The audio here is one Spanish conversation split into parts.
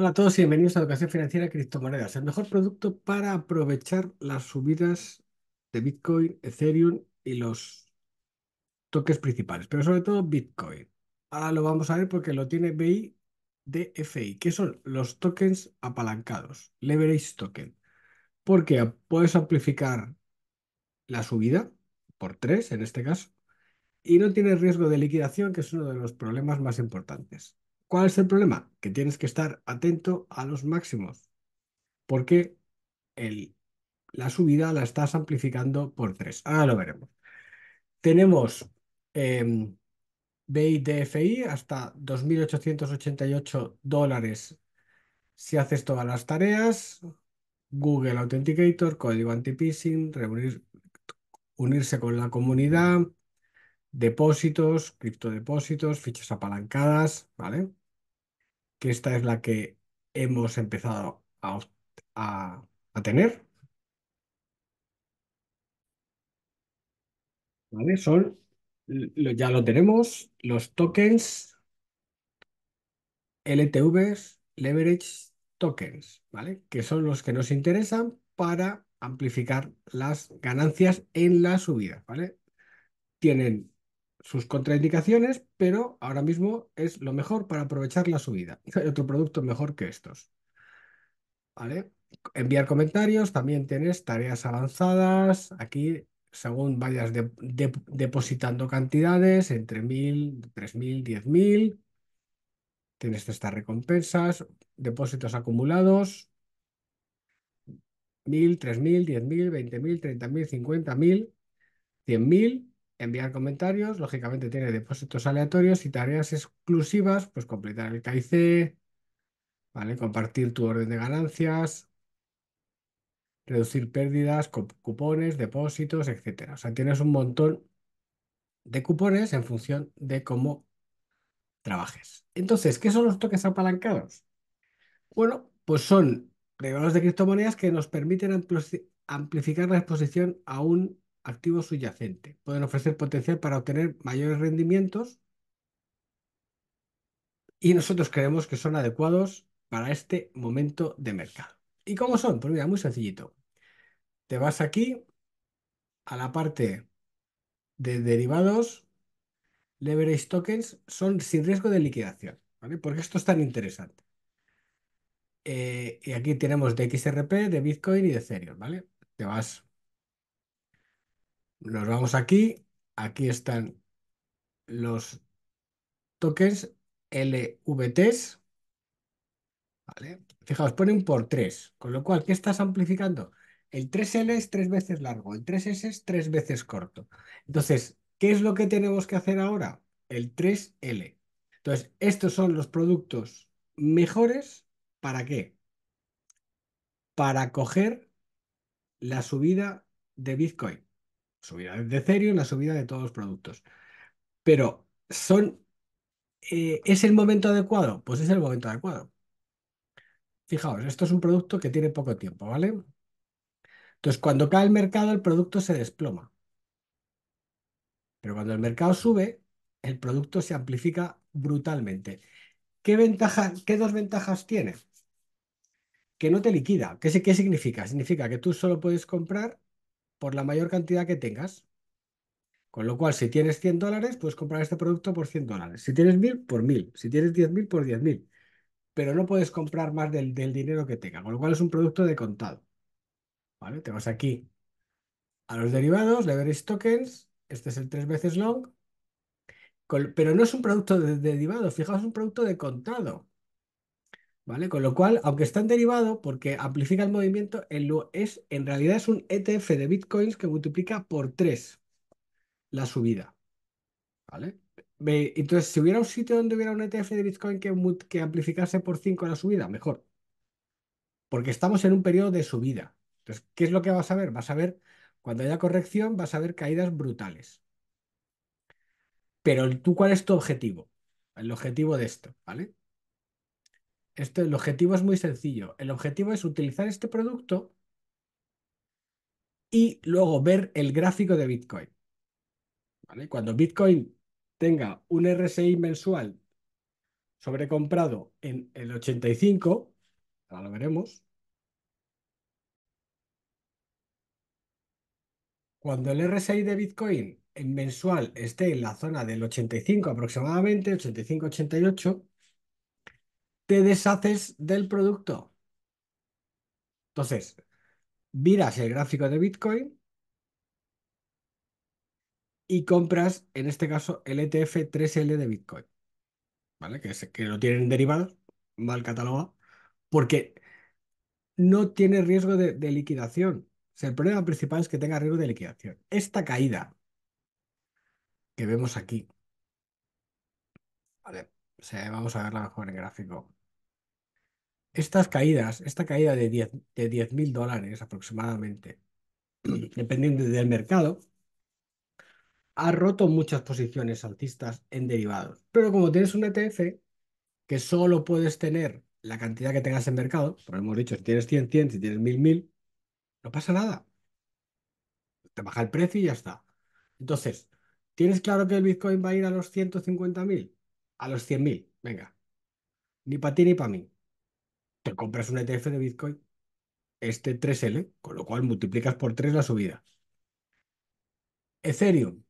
Hola a todos y bienvenidos a Educación Financiera Criptomonedas, el mejor producto para aprovechar las subidas de Bitcoin, Ethereum y los toques principales, pero sobre todo Bitcoin. Ahora lo vamos a ver porque lo tiene BI DFI, que son los tokens apalancados, leverage token, porque puedes amplificar la subida por tres en este caso y no tienes riesgo de liquidación, que es uno de los problemas más importantes. ¿Cuál es el problema? Que tienes que estar atento a los máximos, porque el, la subida la estás amplificando por tres. Ahora lo veremos. Tenemos em, BIDFI hasta 2.888 dólares si haces todas las tareas, Google Authenticator, código anti-phishing, unirse con la comunidad, depósitos, criptodepósitos, fichas apalancadas, ¿vale? Que esta es la que hemos empezado a, tener. ¿Vale? Son, ya lo tenemos, los tokens, LTVs, leverage tokens, ¿vale? Que son los que nos interesan para amplificar las ganancias en la subida, ¿vale? Tienen sus contraindicaciones, pero ahora mismo es lo mejor para aprovechar la subida. Hay otro producto mejor que estos. ¿Vale? Enviar comentarios, también tienes tareas avanzadas. Aquí, según vayas depositando cantidades, entre 1.000, 3.000, 10.000. Tienes estas recompensas, depósitos acumulados. 1.000, 3.000, 10.000, 20.000, 30.000, 50.000, 100.000 enviar comentarios, lógicamente tiene depósitos aleatorios y tareas exclusivas, pues completar el KIC, ¿vale? compartir tu orden de ganancias, reducir pérdidas, cupones, depósitos, etc. O sea, tienes un montón de cupones en función de cómo trabajes. Entonces, ¿qué son los toques apalancados? Bueno, pues son regalos de criptomonedas que nos permiten amplificar la exposición a un activo subyacente. Pueden ofrecer potencial para obtener mayores rendimientos y nosotros creemos que son adecuados para este momento de mercado. ¿Y cómo son? Pues mira, muy sencillito. Te vas aquí a la parte de derivados, leverage tokens son sin riesgo de liquidación, ¿vale? Porque esto es tan interesante. Eh, y aquí tenemos de XRP, de Bitcoin y de Ethereum, ¿vale? Te vas nos vamos aquí. Aquí están los tokens LVTs. ¿Vale? Fijaos, ponen por 3, con lo cual, ¿qué estás amplificando? El 3L es tres veces largo, el 3S es tres veces corto. Entonces, ¿qué es lo que tenemos que hacer ahora? El 3L. Entonces, estos son los productos mejores, ¿para qué? Para coger la subida de Bitcoin subida de en la subida de todos los productos. Pero son, eh, ¿es el momento adecuado? Pues es el momento adecuado. Fijaos, esto es un producto que tiene poco tiempo, ¿vale? Entonces, cuando cae el mercado, el producto se desploma. Pero cuando el mercado sube, el producto se amplifica brutalmente. ¿Qué, ventaja, qué dos ventajas tiene? Que no te liquida. ¿Qué, ¿Qué significa? Significa que tú solo puedes comprar por la mayor cantidad que tengas. Con lo cual, si tienes 100 dólares, puedes comprar este producto por 100 dólares. Si tienes 1000, por 1000. Si tienes 10.000, por 10.000. Pero no puedes comprar más del, dinero que tengas, con lo cual es un producto de contado. ¿Vale? Te aquí a los derivados, le veréis tokens. Este es el tres veces long. pero no es un producto de, de derivado, fijaos, es un producto de contado. ¿Vale? Con lo cual, aunque está en derivado, porque amplifica el movimiento, es, en realidad es un ETF de bitcoins que multiplica por 3 la subida. ¿Vale? Entonces, si hubiera un sitio donde hubiera un ETF de bitcoin que, que amplificase por 5 la subida, mejor. Porque estamos en un periodo de subida. Entonces, ¿qué es lo que vas a ver? Vas a ver, cuando haya corrección, vas a ver caídas brutales. Pero tú, ¿cuál es tu objetivo? El objetivo de esto, ¿vale? el objetivo es muy sencillo. El objetivo es utilizar este producto y luego ver el gráfico de Bitcoin. Cuando Bitcoin tenga un RSI mensual sobrecomprado en el 85, ahora lo veremos. Cuando el RSI de Bitcoin en mensual esté en la zona del 85 aproximadamente, 85-88, te deshaces del producto. Entonces, miras el gráfico de Bitcoin y compras, en este caso, el ETF 3L de Bitcoin, ¿vale? Que, que lo tienen derivado, mal catalogado, porque no tiene riesgo de, liquidación. sea, el problema principal es que tenga riesgo de liquidación. Esta caída que vemos aquí, vale, vamos a verla mejor en el gráfico estas caídas, esta caída de 10.000 de 10 dólares aproximadamente, dependiendo del mercado, ha roto muchas posiciones altistas en derivados. Pero como tienes un ETF que solo puedes tener la cantidad que tengas en mercado, como hemos dicho, si tienes 100, 100, si tienes 1000, no pasa nada. Te baja el precio y ya está. Entonces, ¿tienes claro que el Bitcoin va a ir a los 150.000? A los 100.000, venga. Ni para ti ni para mí te compras un ETF de Bitcoin, este 3L, con lo cual multiplicas por 3 la subida. Ethereum.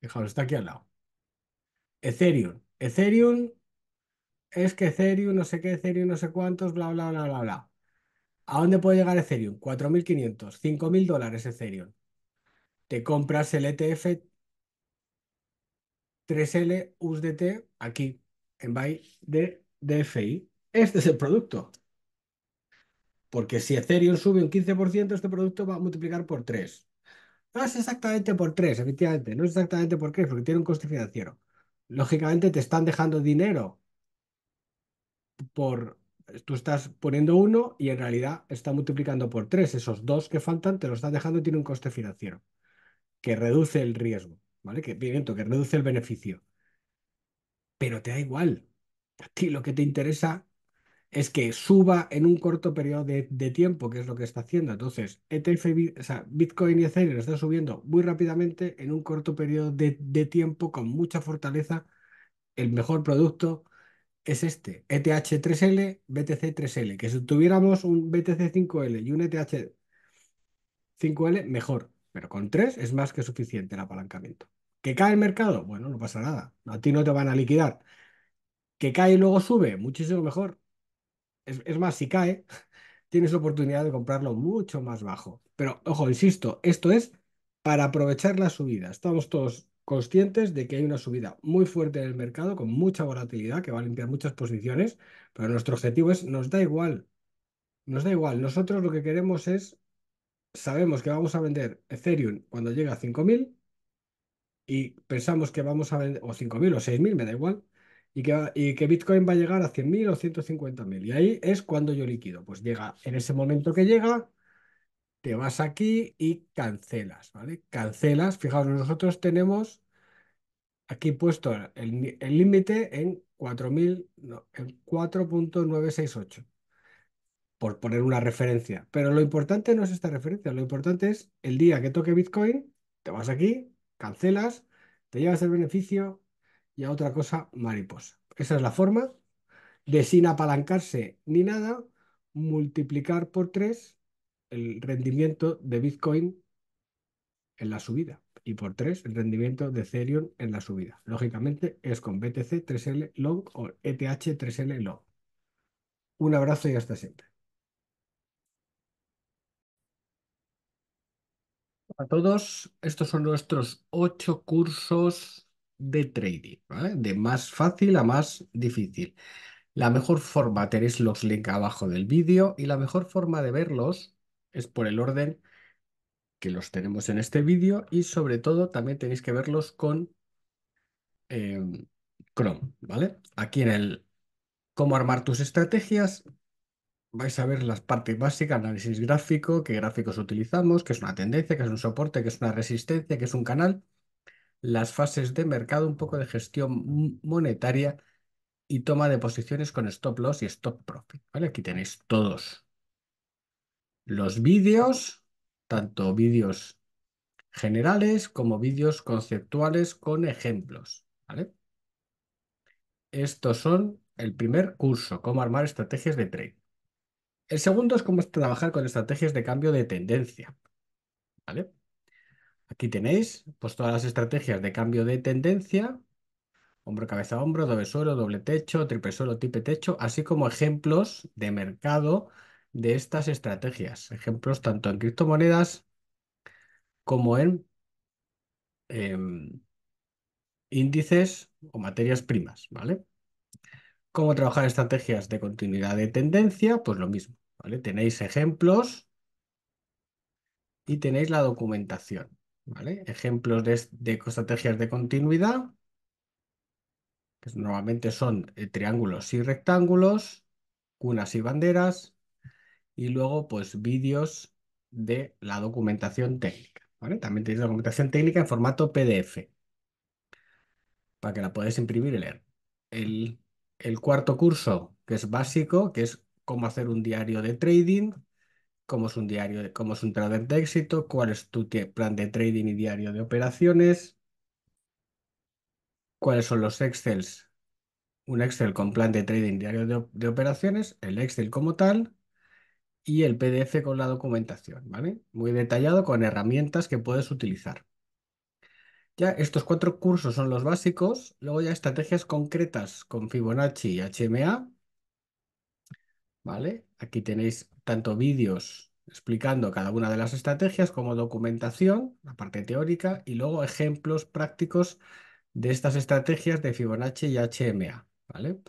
Fijaos, está aquí al lado. Ethereum. Ethereum es que Ethereum, no sé qué, Ethereum, no sé cuántos, bla, bla, bla, bla, bla. ¿A dónde puede llegar Ethereum? 4.500, 5.000 dólares Ethereum. Te compras el ETF 3L USDT aquí en BY de DFI. Este es el producto. Porque si Ethereum sube un 15%, este producto va a multiplicar por 3. No es exactamente por 3, efectivamente. No es exactamente por qué, porque tiene un coste financiero. Lógicamente te están dejando dinero por... Tú estás poniendo uno y en realidad está multiplicando por 3. Esos dos que faltan te lo están dejando y tiene un coste financiero que reduce el riesgo. ¿vale? Que, que reduce el beneficio. Pero te da igual. A ti lo que te interesa es que suba en un corto periodo de, tiempo, que es lo que está haciendo. Entonces, e Bitcoin y Ethereum está subiendo muy rápidamente en un corto periodo de, de, tiempo con mucha fortaleza. El mejor producto es este, ETH3L, BTC3L. Que si tuviéramos un BTC5L y un ETH5L, mejor pero con tres es más que suficiente el apalancamiento. ¿Que cae el mercado? Bueno, no pasa nada. A ti no te van a liquidar. ¿Que cae y luego sube? Muchísimo mejor. Es, es más, si cae, tienes la oportunidad de comprarlo mucho más bajo. Pero, ojo, insisto, esto es para aprovechar la subida. Estamos todos conscientes de que hay una subida muy fuerte en el mercado, con mucha volatilidad, que va a limpiar muchas posiciones, pero nuestro objetivo es, nos da igual, nos da igual. Nosotros lo que queremos es sabemos que vamos a vender Ethereum cuando llega a 5000 y pensamos que vamos a vender, o 5000 o 6000, me da igual, y que, que Bitcoin va a llegar a 100.000 o 150.000. Y ahí es cuando yo liquido. Pues llega, en ese momento que llega, te vas aquí y cancelas, ¿vale? Cancelas. fijaros, nosotros tenemos aquí puesto el límite en 4.000, en 4.968 por poner una referencia. Pero lo importante no es esta referencia, lo importante es el día que toque Bitcoin, te vas aquí, cancelas, te llevas el beneficio y a otra cosa mariposa. Esa es la forma de sin apalancarse ni nada, multiplicar por tres el rendimiento de Bitcoin en la subida y por tres el rendimiento de Ethereum en la subida. Lógicamente es con BTC 3L long o ETH 3L long. Un abrazo y hasta siempre. a todos. Estos son nuestros ocho cursos de trading, De más fácil a más difícil. La mejor forma, tenéis los links abajo del vídeo y la mejor forma de verlos es por el orden que los tenemos en este vídeo y sobre todo también tenéis que verlos con eh, Chrome, ¿vale? Aquí en el cómo armar tus estrategias vais a ver las partes básicas, análisis gráfico, qué gráficos utilizamos, qué es una tendencia, qué es un soporte, qué es una resistencia, qué es un canal, las fases de mercado, un poco de gestión monetaria y toma de posiciones con stop loss y stop profit. ¿vale? Aquí tenéis todos los vídeos, tanto vídeos generales como vídeos conceptuales con ejemplos. ¿vale? Estos son el primer curso, cómo armar estrategias de trade. El segundo es cómo trabajar con estrategias de cambio de tendencia. ¿Vale? Aquí tenéis pues, todas las estrategias de cambio de tendencia, hombro, cabeza, hombro, doble suelo, doble techo, triple suelo, tipe techo, así como ejemplos de mercado de estas estrategias. Ejemplos tanto en criptomonedas como en em, índices o materias primas, ¿vale? ¿Cómo trabajar estrategias de continuidad de tendencia? Pues lo mismo, ¿vale? Tenéis ejemplos y tenéis la documentación, ¿vale? Ejemplos de, estrategias de continuidad, que normalmente son eh, triángulos y rectángulos, cunas y banderas, y luego pues vídeos de la documentación técnica, También tenéis documentación técnica en formato PDF, para que la podáis imprimir y leer. El el cuarto curso, que es básico, que es cómo hacer un diario de trading, cómo es un diario, de, cómo es un trader de éxito, cuál es tu plan de trading y diario de operaciones, cuáles son los Excels, un Excel con plan de trading diario de, de operaciones, el Excel como tal y el PDF con la documentación, ¿vale? Muy detallado con herramientas que puedes utilizar. Ya estos cuatro cursos son los básicos, luego ya estrategias concretas con Fibonacci y HMA, ¿vale? Aquí tenéis tanto vídeos explicando cada una de las estrategias como documentación, la parte teórica, y luego ejemplos prácticos de estas estrategias de Fibonacci y HMA, ¿vale?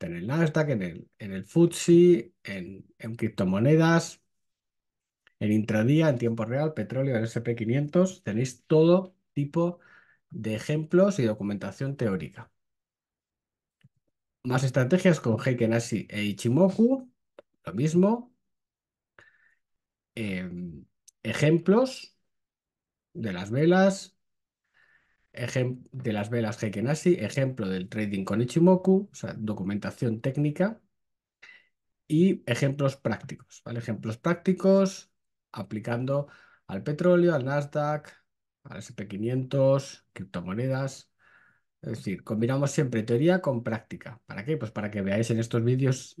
En el Nasdaq, en el, en el FTSE, en, en criptomonedas, en intradía, en tiempo real, petróleo, en SP500, tenéis todo tipo de ejemplos y documentación teórica. Más estrategias con Heiken-Ashi e Ichimoku, lo mismo. Em, ejemplos de las velas, de las velas Heiken-Ashi, ejemplo del trading con Ichimoku, documentación técnica y ejemplos prácticos, Ejemplos prácticos aplicando al petróleo, al Nasdaq, al SP500, criptomonedas. Es decir, combinamos siempre teoría con práctica. ¿Para qué? Pues para que veáis en estos vídeos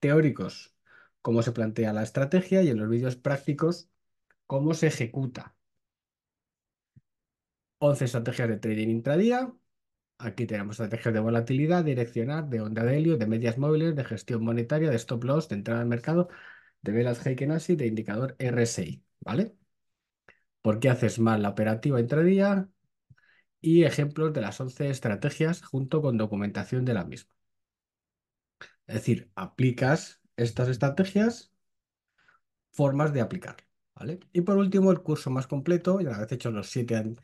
teóricos cómo se plantea la estrategia y en los vídeos prácticos cómo se ejecuta. 11 estrategias de trading intradía. Aquí tenemos estrategias de volatilidad, direccionar, de onda de helio, de medias móviles, de gestión monetaria, de stop loss, de entrada al mercado, de velas Heikenasi, de indicador RSI. ¿Vale? por qué haces mal la operativa intradía y ejemplos de las 11 estrategias junto con documentación de la misma. Es decir, aplicas estas estrategias, formas de aplicar. ¿vale? Y por último, el curso más completo, ya vez hecho los siete,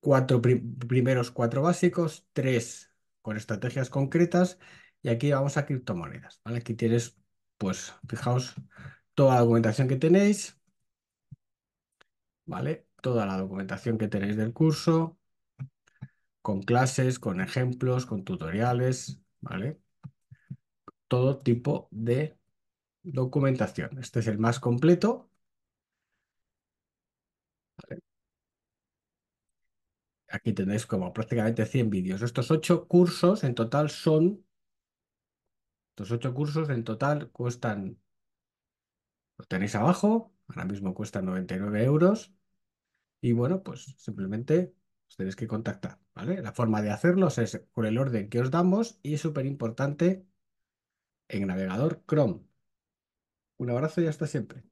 cuatro primeros cuatro básicos, tres con estrategias concretas, y aquí vamos a criptomonedas. ¿vale? Aquí tienes, pues, fijaos, toda la documentación que tenéis, Toda la documentación que tenéis del curso, con clases, con ejemplos, con tutoriales, ¿vale? Todo tipo de documentación. Este es el más completo. Aquí tenéis como prácticamente 100 vídeos. Estos ocho cursos en total son... Estos ocho cursos en total cuestan... lo tenéis abajo. Ahora mismo cuestan 99 euros. Y bueno, pues simplemente os tenéis que contactar, ¿vale? La forma de hacerlos es con el orden que os damos y es súper importante en navegador Chrome. Un abrazo y hasta siempre.